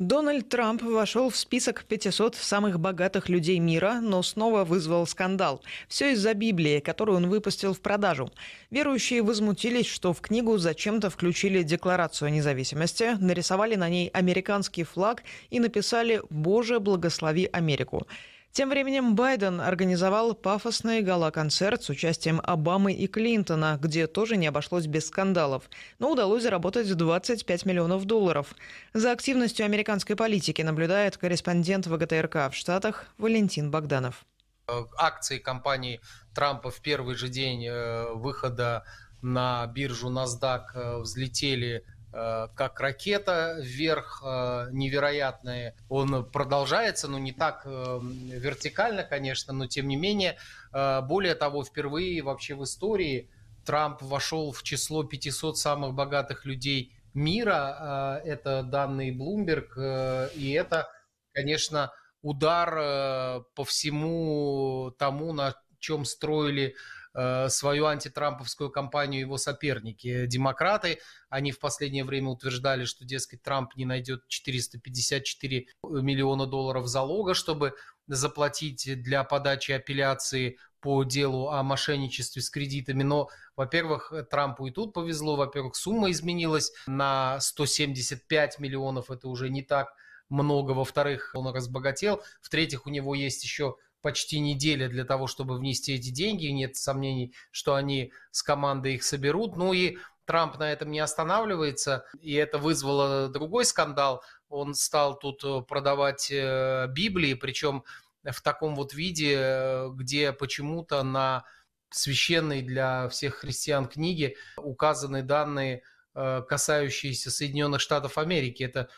Дональд Трамп вошел в список 500 самых богатых людей мира, но снова вызвал скандал. Все из-за Библии, которую он выпустил в продажу. Верующие возмутились, что в книгу зачем-то включили Декларацию независимости, нарисовали на ней американский флаг и написали «Боже, благослови Америку». Тем временем Байден организовал пафосный гала-концерт с участием Обамы и Клинтона, где тоже не обошлось без скандалов, но удалось заработать 25 миллионов долларов. За активностью американской политики наблюдает корреспондент ВГТРК в Штатах Валентин Богданов. Э, акции компании Трампа в первый же день э, выхода на биржу NASDAQ э, взлетели Э, как ракета вверх э, невероятные. Он продолжается, но ну, не так э, вертикально, конечно, но тем не менее. Более того, впервые вообще в истории Трамп вошел в число 500 самых богатых людей мира. Это данные Bloomberg, и это, конечно, удар по всему тому, на чем строили Э, свою антитрамповскую кампанию его соперники, э, демократы. Они в последнее время утверждали, что, дескать, Трамп не найдет 454 миллиона долларов залога, чтобы заплатить для подачи апелляции по делу о мошенничестве с кредитами. Но, во-первых, Трампу и тут повезло. Во-первых, сумма изменилась на 175 миллионов. Это уже не так много. Во-вторых, он разбогател. В-третьих, у него есть еще почти неделя для того, чтобы внести эти деньги. Нет сомнений, что они с командой их соберут. Ну и Трамп на этом не останавливается, и это вызвало другой скандал. Он стал тут э, продавать э, Библии, причем в таком вот виде, э, где почему-то на священной для всех христиан книге указаны данные, касающиеся Соединенных Штатов Америки. Это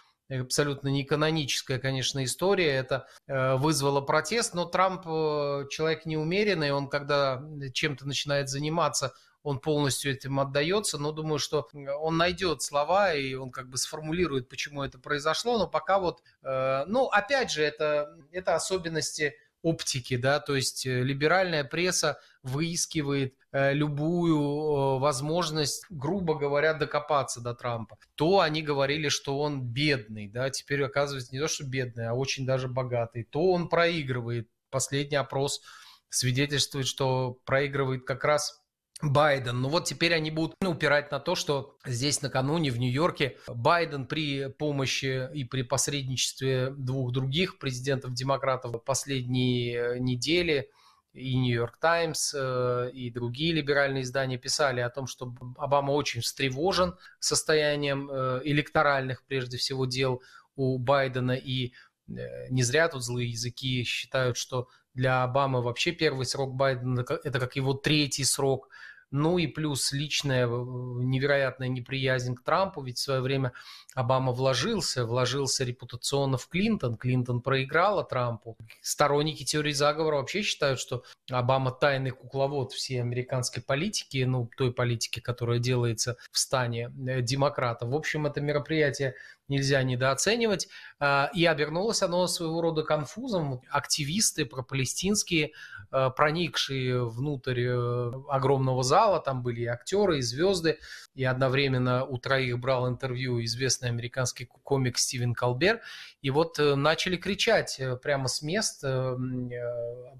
абсолютно не каноническая, конечно, история. Это э, вызвало протест, но Трамп э, человек неумеренный, он когда чем-то начинает заниматься, он полностью этим отдается, но думаю, что э, он найдет слова и он как бы сформулирует, почему это произошло, но пока вот, ну, опять же, это, это особенности оптики, да, то есть э, либеральная пресса выискивает э, любую э, возможность, грубо говоря, докопаться до Трампа. То они говорили, что он бедный, да, теперь оказывается не то, что бедный, а очень даже богатый. То он проигрывает. Последний опрос свидетельствует, что проигрывает как раз Байден. Но ну вот теперь они будут упирать на то, что здесь накануне в Нью-Йорке Байден при помощи и при посредничестве двух других президентов-демократов последние э, недели и Нью-Йорк Таймс, э, и другие либеральные издания писали о том, что Обама очень встревожен состоянием э, электоральных, прежде всего, дел у Байдена. И не зря тут злые языки считают, что для Обамы вообще первый срок Байдена – это как его третий срок – ну и плюс личная невероятная неприязнь к Трампу, ведь в свое время Обама вложился, вложился репутационно в Клинтон, Клинтон проиграла Трампу. Сторонники теории заговора вообще считают, что Обама тайный кукловод всей американской политики, ну той политики, которая делается в стане э, демократов. В общем, это мероприятие нельзя недооценивать. А, и обернулось оно своего рода конфузом. Активисты пропалестинские, а, проникшие внутрь э, огромного зала, там были и актеры, и звезды, и одновременно у троих брал интервью известный американский комик Стивен Колбер, и вот э, начали кричать э, прямо с мест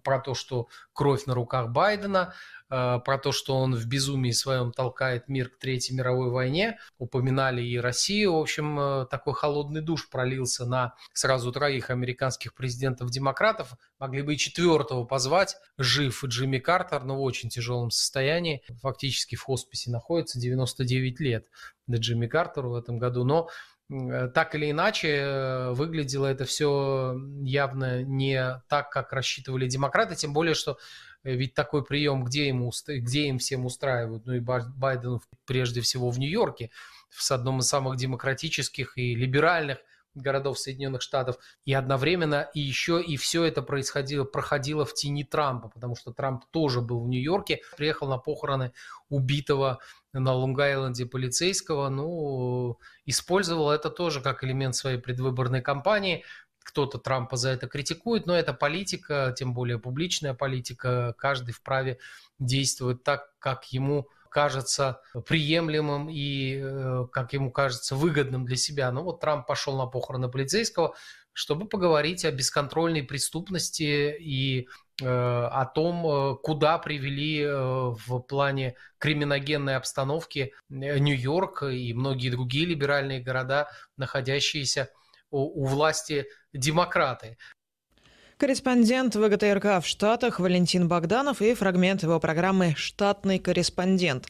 про то, что кровь на руках Байдена, э, про то, что он в безумии своем толкает мир к Третьей мировой войне. Упоминали и Россию. В общем, э, такой холодный душ пролился на сразу троих американских президентов-демократов. Могли бы и четвертого позвать. Жив Джимми Картер, но в очень тяжелом состоянии. Фактически в хосписе находится 99 лет до Джимми Картеру в этом году. Но Э, так или иначе, э, выглядело это все явно не так, как рассчитывали демократы, тем более, что э, ведь такой прием, где, ему, где им всем устраивают, ну и Байден прежде всего в Нью-Йорке, с одном из самых демократических и либеральных городов Соединенных Штатов. И одновременно и еще и все это происходило, проходило в тени Трампа, потому что Трамп тоже был в Нью-Йорке, приехал на похороны убитого на Лонг-Айленде полицейского, ну, использовал это тоже как элемент своей предвыборной кампании. Кто-то Трампа за это критикует, но это политика, тем более публичная политика. Каждый вправе действовать так, как ему кажется приемлемым и, э, как ему кажется, выгодным для себя. Но вот Трамп пошел на похороны полицейского, чтобы поговорить о бесконтрольной преступности и э, о том, э, куда привели в плане криминогенной обстановки Нью-Йорк и многие другие либеральные города, находящиеся у власти демократы. Корреспондент ВГТРК в Штатах Валентин Богданов и фрагмент его программы «Штатный корреспондент».